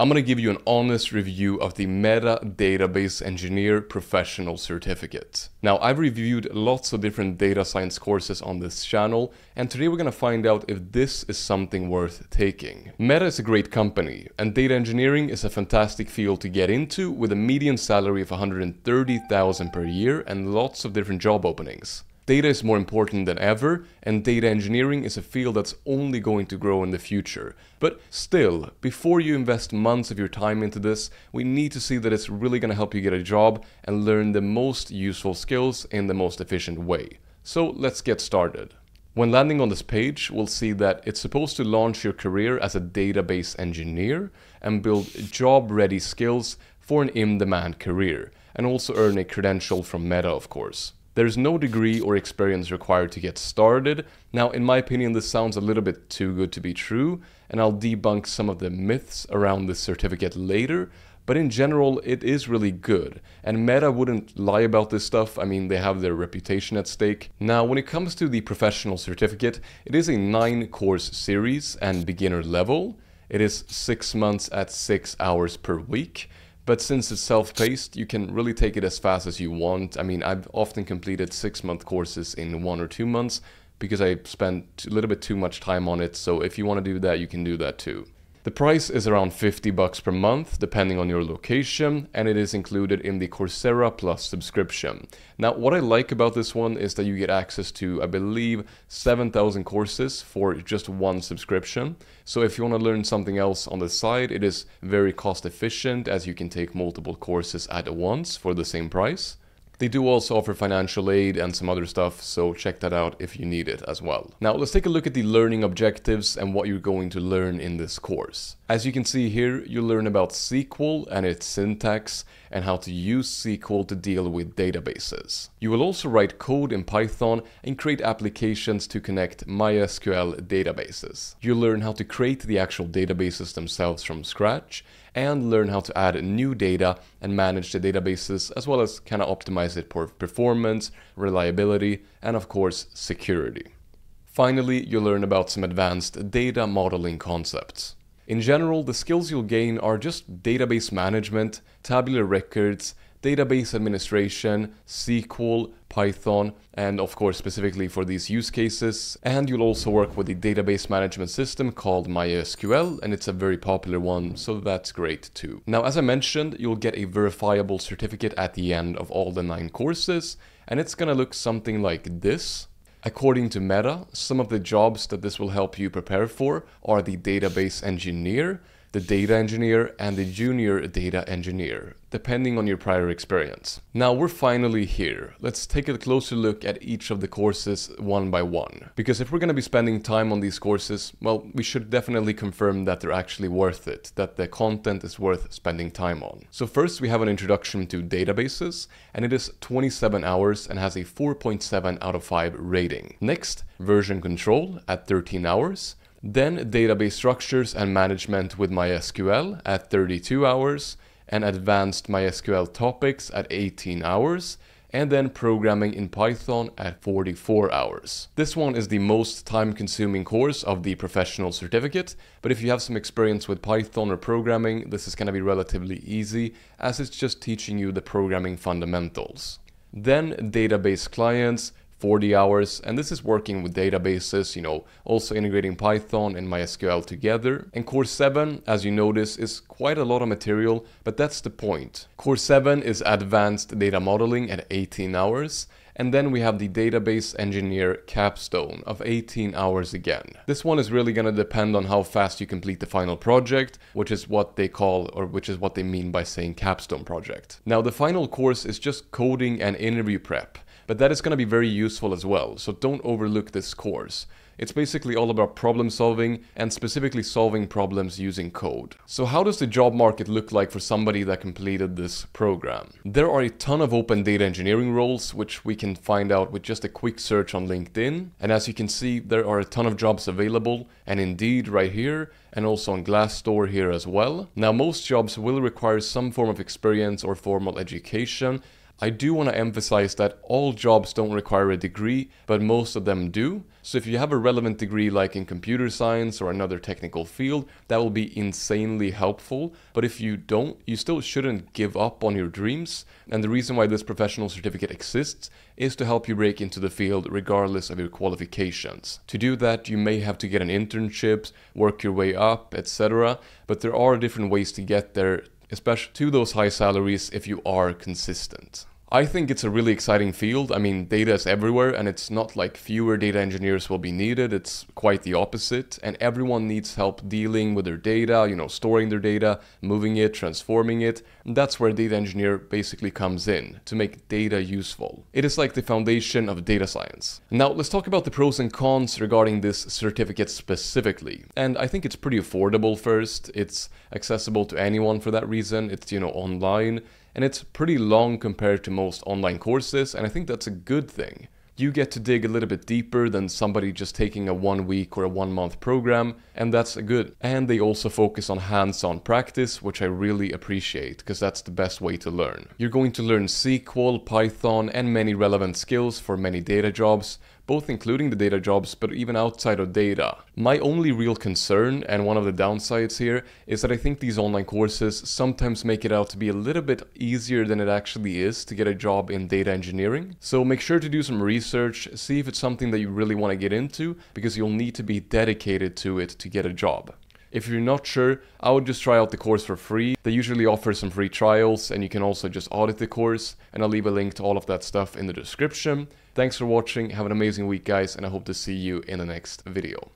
I'm going to give you an honest review of the Meta Database Engineer Professional Certificate. Now, I've reviewed lots of different data science courses on this channel, and today we're going to find out if this is something worth taking. Meta is a great company, and data engineering is a fantastic field to get into with a median salary of 130,000 per year and lots of different job openings. Data is more important than ever, and data engineering is a field that's only going to grow in the future. But still, before you invest months of your time into this, we need to see that it's really going to help you get a job and learn the most useful skills in the most efficient way. So let's get started. When landing on this page, we'll see that it's supposed to launch your career as a database engineer and build job-ready skills for an in-demand career, and also earn a credential from Meta, of course. There's no degree or experience required to get started. Now, in my opinion, this sounds a little bit too good to be true, and I'll debunk some of the myths around this certificate later, but in general, it is really good. And Meta wouldn't lie about this stuff, I mean, they have their reputation at stake. Now, when it comes to the professional certificate, it is a 9-course series and beginner level. It is 6 months at 6 hours per week. But since it's self-paced, you can really take it as fast as you want. I mean, I've often completed six-month courses in one or two months because I spent a little bit too much time on it. So if you want to do that, you can do that too. The price is around 50 bucks per month depending on your location and it is included in the Coursera Plus subscription. Now what I like about this one is that you get access to I believe 7,000 courses for just one subscription. So if you want to learn something else on the side it is very cost efficient as you can take multiple courses at once for the same price. They do also offer financial aid and some other stuff, so check that out if you need it as well. Now let's take a look at the learning objectives and what you're going to learn in this course. As you can see here, you learn about SQL and its syntax and how to use SQL to deal with databases. You will also write code in Python and create applications to connect MySQL databases. You learn how to create the actual databases themselves from scratch and learn how to add new data and manage the databases as well as kind of optimize it for performance, reliability, and of course, security. Finally, you'll learn about some advanced data modeling concepts. In general, the skills you'll gain are just database management, tabular records, database administration, SQL, Python, and of course specifically for these use cases. And you'll also work with a database management system called MySQL, and it's a very popular one, so that's great too. Now, as I mentioned, you'll get a verifiable certificate at the end of all the nine courses, and it's gonna look something like this. According to Meta, some of the jobs that this will help you prepare for are the database engineer, the data engineer and the junior data engineer, depending on your prior experience. Now we're finally here. Let's take a closer look at each of the courses one by one. Because if we're going to be spending time on these courses, well, we should definitely confirm that they're actually worth it, that the content is worth spending time on. So first we have an introduction to databases, and it is 27 hours and has a 4.7 out of 5 rating. Next, version control at 13 hours, then database structures and management with MySQL at 32 hours, and advanced MySQL topics at 18 hours, and then programming in Python at 44 hours. This one is the most time-consuming course of the professional certificate, but if you have some experience with Python or programming, this is going to be relatively easy, as it's just teaching you the programming fundamentals. Then database clients, 40 hours, and this is working with databases, you know, also integrating Python and MySQL together. And Core 7, as you notice, is quite a lot of material, but that's the point. Core 7 is advanced data modeling at 18 hours, and then we have the database engineer capstone of 18 hours again. This one is really going to depend on how fast you complete the final project, which is what they call or which is what they mean by saying capstone project. Now the final course is just coding and interview prep but that is going to be very useful as well, so don't overlook this course. It's basically all about problem solving and specifically solving problems using code. So how does the job market look like for somebody that completed this program? There are a ton of open data engineering roles, which we can find out with just a quick search on LinkedIn. And as you can see, there are a ton of jobs available and Indeed right here and also on Glassdoor here as well. Now most jobs will require some form of experience or formal education I do want to emphasize that all jobs don't require a degree, but most of them do. So if you have a relevant degree like in computer science or another technical field, that will be insanely helpful. But if you don't, you still shouldn't give up on your dreams. And the reason why this professional certificate exists is to help you break into the field regardless of your qualifications. To do that, you may have to get an internship, work your way up, etc. But there are different ways to get there especially to those high salaries if you are consistent. I think it's a really exciting field. I mean, data is everywhere, and it's not like fewer data engineers will be needed. It's quite the opposite. And everyone needs help dealing with their data, you know, storing their data, moving it, transforming it. And that's where data engineer basically comes in to make data useful. It is like the foundation of data science. Now, let's talk about the pros and cons regarding this certificate specifically. And I think it's pretty affordable first. It's accessible to anyone for that reason. It's, you know, online and it's pretty long compared to most online courses, and I think that's a good thing. You get to dig a little bit deeper than somebody just taking a one week or a one month program, and that's good. And they also focus on hands on practice, which I really appreciate because that's the best way to learn. You're going to learn SQL, Python, and many relevant skills for many data jobs, both including the data jobs, but even outside of data. My only real concern, and one of the downsides here, is that I think these online courses sometimes make it out to be a little bit easier than it actually is to get a job in data engineering. So make sure to do some research, see if it's something that you really want to get into, because you'll need to be dedicated to it to get a job. If you're not sure, I would just try out the course for free. They usually offer some free trials and you can also just audit the course and I'll leave a link to all of that stuff in the description. Thanks for watching, have an amazing week guys and I hope to see you in the next video.